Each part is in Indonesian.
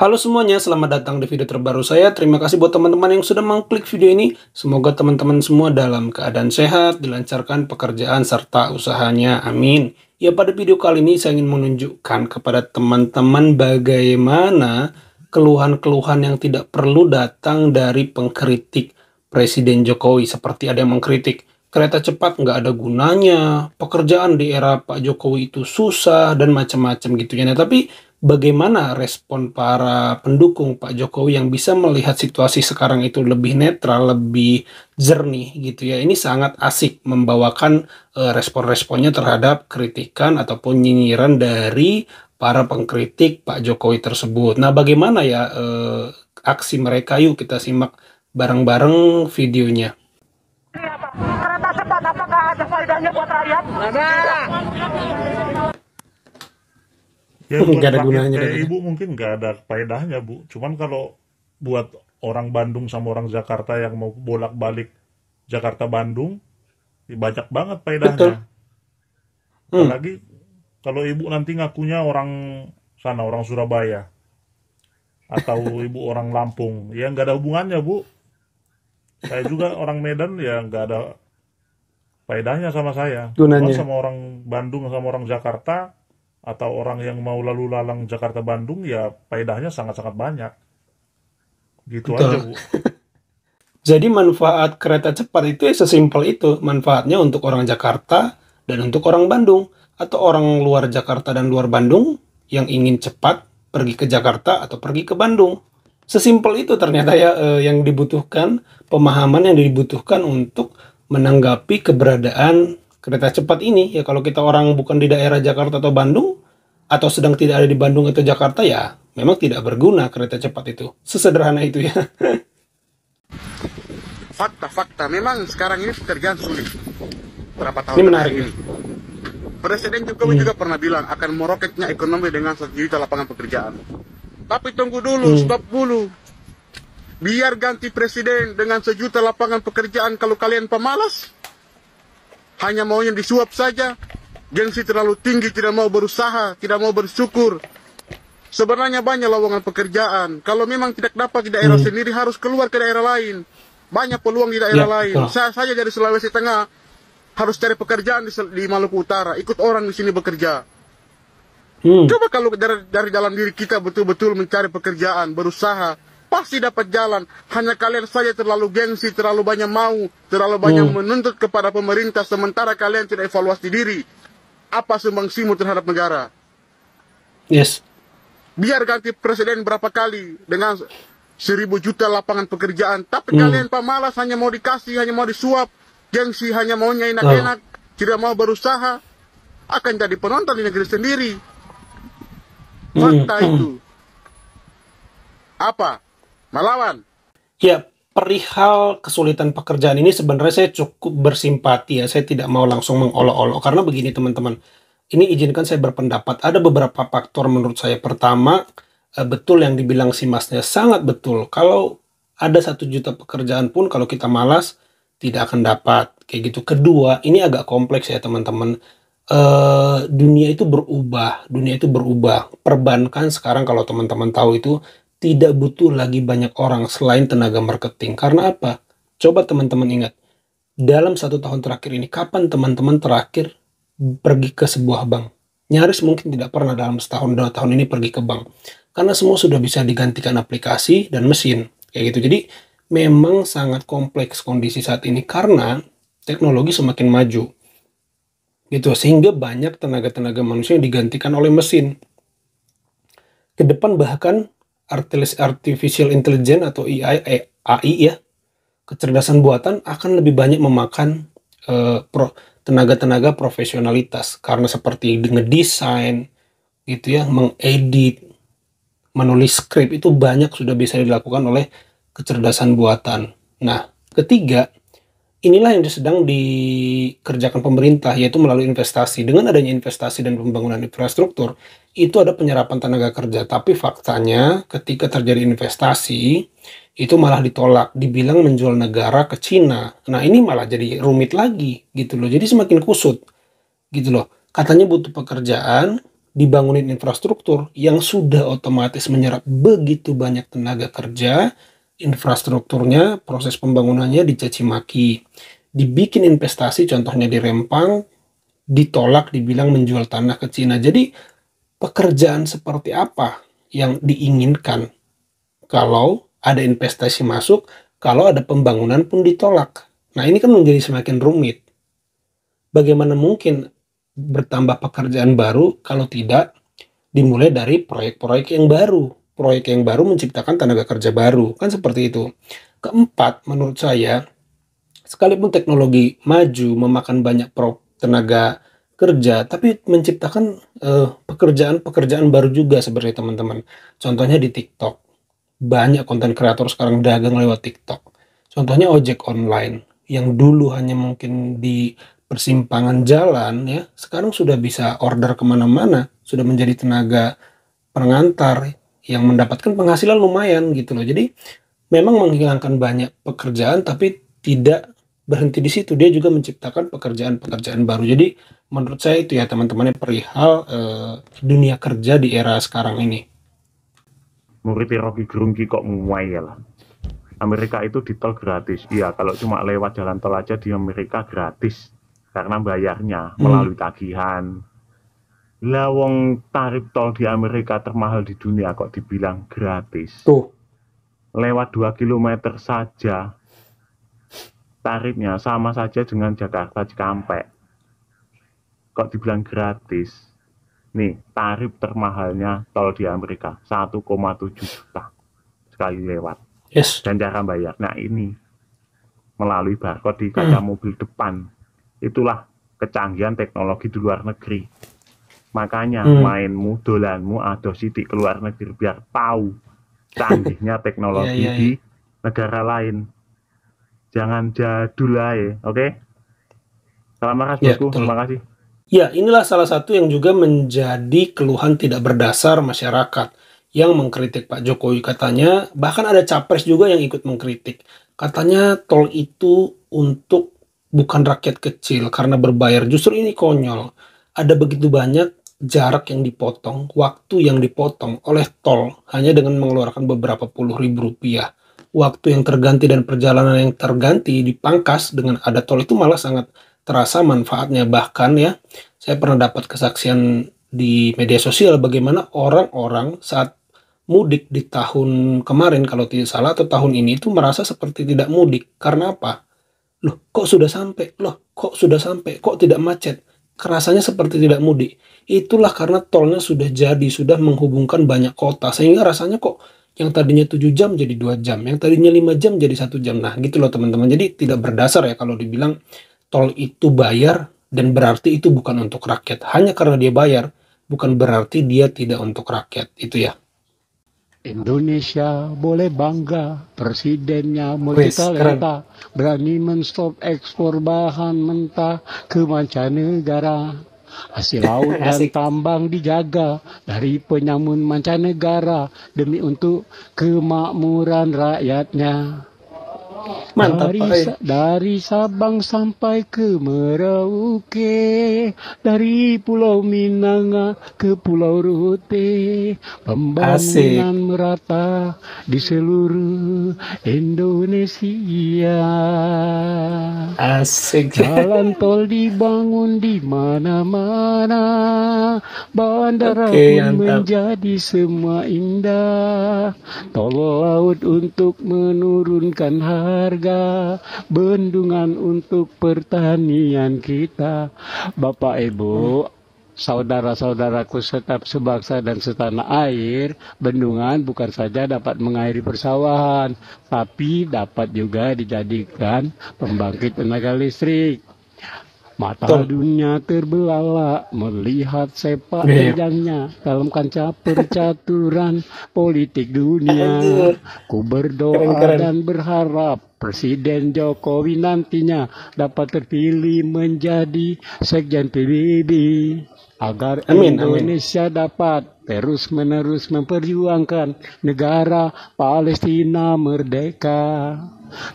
Halo semuanya, selamat datang di video terbaru saya. Terima kasih buat teman-teman yang sudah mengklik video ini. Semoga teman-teman semua dalam keadaan sehat, dilancarkan pekerjaan serta usahanya. Amin. Ya pada video kali ini saya ingin menunjukkan kepada teman-teman bagaimana keluhan-keluhan yang tidak perlu datang dari pengkritik Presiden Jokowi. Seperti ada yang mengkritik, kereta cepat nggak ada gunanya, pekerjaan di era Pak Jokowi itu susah, dan macam-macam gitu ya. Nah, tapi bagaimana respon para pendukung Pak Jokowi yang bisa melihat situasi sekarang itu lebih netral, lebih jernih gitu ya. Ini sangat asik membawakan eh, respon-responnya terhadap kritikan ataupun nyinyiran dari para pengkritik Pak Jokowi tersebut. Nah, bagaimana ya uh, aksi mereka? Yuk kita simak bareng-bareng videonya. Iya, Kereta cepat apakah ada faedahnya buat rakyat? Ada ya buat gak ada gunanya kayak ibu mungkin nggak ada faedahnya bu cuman kalau buat orang Bandung sama orang Jakarta yang mau bolak balik Jakarta Bandung ya banyak banget faedahnya Betul. hmm. apalagi kalau ibu nanti ngakunya orang sana orang Surabaya atau ibu orang Lampung ya nggak ada hubungannya bu saya juga orang Medan ya nggak ada faedahnya sama saya gunanya sama orang Bandung sama orang Jakarta atau orang yang mau lalu lalang Jakarta Bandung ya faedahnya sangat-sangat banyak. Gitu Betul. aja, Bu. Jadi manfaat kereta cepat itu ya sesimpel itu, manfaatnya untuk orang Jakarta dan untuk orang Bandung atau orang luar Jakarta dan luar Bandung yang ingin cepat pergi ke Jakarta atau pergi ke Bandung. Sesimpel itu ternyata ya eh, yang dibutuhkan pemahaman yang dibutuhkan untuk menanggapi keberadaan kereta cepat ini ya kalau kita orang bukan di daerah Jakarta atau Bandung atau sedang tidak ada di Bandung atau Jakarta ya memang tidak berguna kereta cepat itu sesederhana itu ya fakta-fakta memang sekarang ini pekerjaan sulit berapa tahun ini menarik ini Presiden Jokowi hmm. juga pernah bilang akan meroketnya ekonomi dengan sejuta lapangan pekerjaan tapi tunggu dulu hmm. stop dulu biar ganti presiden dengan sejuta lapangan pekerjaan kalau kalian pemalas hanya maunya disuap saja. Gengsi terlalu tinggi, tidak mau berusaha, tidak mau bersyukur. Sebenarnya banyak lowongan pekerjaan. Kalau memang tidak dapat di daerah hmm. sendiri, harus keluar ke daerah lain. Banyak peluang di daerah ya, lain. Saya saja dari Sulawesi Tengah harus cari pekerjaan di, di Maluku Utara. Ikut orang di sini bekerja. Hmm. Coba kalau dari, dari dalam diri kita betul-betul mencari pekerjaan, berusaha, pasti dapat jalan. Hanya kalian saja terlalu gengsi, terlalu banyak mau, terlalu banyak hmm. menuntut kepada pemerintah sementara kalian tidak evaluasi diri. Apa sumbangsimu terhadap negara? Yes. Biar ganti presiden berapa kali dengan seribu juta lapangan pekerjaan, tapi hmm. kalian pemalas hanya mau dikasih, hanya mau disuap, gengsi hanya mau enak-enak, oh. tidak mau berusaha, akan jadi penonton di negeri sendiri. Fakta hmm. itu. Apa? Malawan. Ya, perihal kesulitan pekerjaan ini sebenarnya saya cukup bersimpati ya. Saya tidak mau langsung mengolok-olok karena begini teman-teman. Ini izinkan saya berpendapat. Ada beberapa faktor menurut saya. Pertama, eh, betul yang dibilang si masnya sangat betul. Kalau ada satu juta pekerjaan pun kalau kita malas tidak akan dapat kayak gitu. Kedua, ini agak kompleks ya teman-teman. Uh, dunia itu berubah, dunia itu berubah. Perbankan sekarang kalau teman-teman tahu itu tidak butuh lagi banyak orang selain tenaga marketing. Karena apa? Coba teman-teman ingat, dalam satu tahun terakhir ini, kapan teman-teman terakhir pergi ke sebuah bank? Nyaris mungkin tidak pernah dalam setahun dua tahun ini pergi ke bank. Karena semua sudah bisa digantikan aplikasi dan mesin. Kayak gitu. Jadi memang sangat kompleks kondisi saat ini karena teknologi semakin maju. Gitu, sehingga banyak tenaga-tenaga manusia yang digantikan oleh mesin. Ke depan bahkan artificial intelligence atau AI, eh, AI ya, kecerdasan buatan akan lebih banyak memakan uh, pro, tenaga-tenaga profesionalitas karena seperti ngedesain gitu ya, mengedit, menulis skrip itu banyak sudah bisa dilakukan oleh kecerdasan buatan. Nah, ketiga Inilah yang sedang dikerjakan pemerintah, yaitu melalui investasi. Dengan adanya investasi dan pembangunan infrastruktur, itu ada penyerapan tenaga kerja. Tapi faktanya, ketika terjadi investasi, itu malah ditolak, dibilang menjual negara ke Cina. Nah, ini malah jadi rumit lagi, gitu loh. Jadi semakin kusut, gitu loh. Katanya butuh pekerjaan, dibangunin infrastruktur yang sudah otomatis menyerap begitu banyak tenaga kerja, infrastrukturnya, proses pembangunannya dicaci maki. Dibikin investasi contohnya di Rempang, ditolak dibilang menjual tanah ke Cina. Jadi pekerjaan seperti apa yang diinginkan kalau ada investasi masuk, kalau ada pembangunan pun ditolak. Nah, ini kan menjadi semakin rumit. Bagaimana mungkin bertambah pekerjaan baru kalau tidak dimulai dari proyek-proyek yang baru? proyek yang baru menciptakan tenaga kerja baru. Kan seperti itu. Keempat, menurut saya, sekalipun teknologi maju memakan banyak pro tenaga kerja, tapi menciptakan eh, pekerjaan-pekerjaan uh, baru juga sebenarnya teman-teman. Contohnya di TikTok. Banyak konten kreator sekarang dagang lewat TikTok. Contohnya ojek online yang dulu hanya mungkin di persimpangan jalan ya, sekarang sudah bisa order kemana-mana, sudah menjadi tenaga pengantar, yang mendapatkan penghasilan lumayan gitu loh. Jadi memang menghilangkan banyak pekerjaan tapi tidak berhenti di situ. Dia juga menciptakan pekerjaan-pekerjaan baru. Jadi menurut saya itu ya teman temannya perihal eh, dunia kerja di era sekarang ini. Murid Rocky Gerungki kok muai ya lah. Amerika itu di tol gratis. Iya, kalau cuma lewat jalan tol aja di Amerika gratis karena bayarnya hmm. melalui tagihan, Lawang tarif tol di Amerika termahal di dunia kok dibilang gratis. Tuh. Lewat 2 km saja tarifnya sama saja dengan Jakarta Cikampek. Kok dibilang gratis? Nih, tarif termahalnya tol di Amerika 1,7 juta sekali lewat. Yes. Dan cara bayar. Nah, ini melalui barcode di kaca hmm. mobil depan. Itulah kecanggihan teknologi di luar negeri Makanya hmm. mainmu, dolanmu, ada sidik keluar negeri biar tahu canggihnya teknologi yeah, yeah, yeah. di iya. negara lain. Jangan jadul aja, oke? Okay? Salam yeah, bosku, terima kasih. Ya, inilah salah satu yang juga menjadi keluhan tidak berdasar masyarakat yang mengkritik Pak Jokowi katanya, bahkan ada capres juga yang ikut mengkritik. Katanya tol itu untuk bukan rakyat kecil karena berbayar. Justru ini konyol. Ada begitu banyak jarak yang dipotong, waktu yang dipotong oleh tol hanya dengan mengeluarkan beberapa puluh ribu rupiah. Waktu yang terganti dan perjalanan yang terganti dipangkas dengan ada tol itu malah sangat terasa manfaatnya. Bahkan ya, saya pernah dapat kesaksian di media sosial bagaimana orang-orang saat mudik di tahun kemarin kalau tidak salah atau tahun ini itu merasa seperti tidak mudik karena apa? Loh, kok sudah sampai? Loh, kok sudah sampai? Kok tidak macet? Kerasanya seperti tidak mudik itulah karena tolnya sudah jadi, sudah menghubungkan banyak kota, sehingga rasanya kok yang tadinya 7 jam jadi 2 jam, yang tadinya 5 jam jadi 1 jam. Nah gitu loh teman-teman, jadi tidak berdasar ya kalau dibilang tol itu bayar dan berarti itu bukan untuk rakyat. Hanya karena dia bayar, bukan berarti dia tidak untuk rakyat, itu ya. Indonesia boleh bangga, presidennya multitalenta, berani menstop ekspor bahan mentah ke mancanegara. Hasil laut dan tambang dijaga dari penyamun mancanegara demi untuk kemakmuran rakyatnya. Mantap dari, Pak. Sa dari Sabang sampai ke Merauke, dari Pulau Minanga ke Pulau Rote, pembangunan Asik. merata di seluruh Indonesia. Asik. Jalan tol dibangun di mana-mana, bandara okay, menjadi semua indah. Tolong laut untuk menurunkan harga Bendungan untuk pertanian kita Bapak Ibu Saudara-saudaraku tetap sebangsa dan setanah air, bendungan bukan saja dapat mengairi persawahan, tapi dapat juga dijadikan pembangkit tenaga listrik. Mata Tuh. dunia terbelalak melihat sepak terjangnya iya. dalam kancah percaturan politik dunia. Ku berdoa keren, keren. dan berharap Presiden Jokowi nantinya dapat terpilih menjadi Sekjen PBB agar amin, Indonesia amin. dapat terus-menerus memperjuangkan negara Palestina merdeka.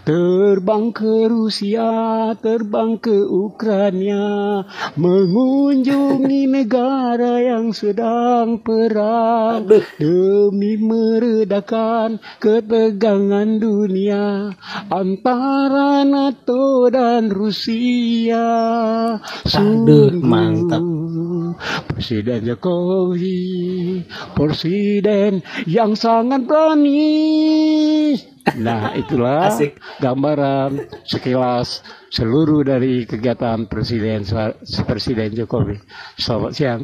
Terbang ke Rusia, terbang ke Ukraina, mengunjungi negara yang sedang perang demi meredakan ketegangan dunia antara NATO dan Rusia. Aduh, mantap. Presiden Jokowi, presiden yang sangat berani. Nah, itulah Asik. gambaran sekilas seluruh dari kegiatan presiden presiden Jokowi. Selamat siang.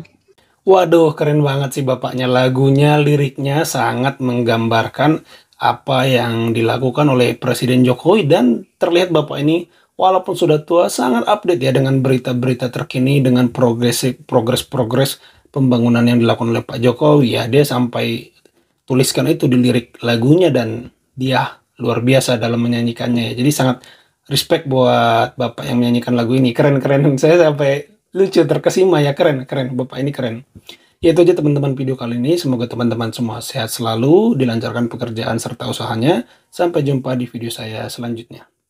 Waduh, keren banget sih bapaknya. Lagunya, liriknya sangat menggambarkan apa yang dilakukan oleh Presiden Jokowi dan terlihat Bapak ini walaupun sudah tua sangat update ya dengan berita-berita terkini dengan progres progres progres pembangunan yang dilakukan oleh Pak Jokowi ya dia sampai tuliskan itu di lirik lagunya dan dia luar biasa dalam menyanyikannya ya. Jadi sangat respect buat Bapak yang menyanyikan lagu ini. Keren-keren saya sampai lucu terkesima ya keren keren Bapak ini keren. Itu aja teman-teman video kali ini. Semoga teman-teman semua sehat selalu, dilancarkan pekerjaan serta usahanya. Sampai jumpa di video saya selanjutnya.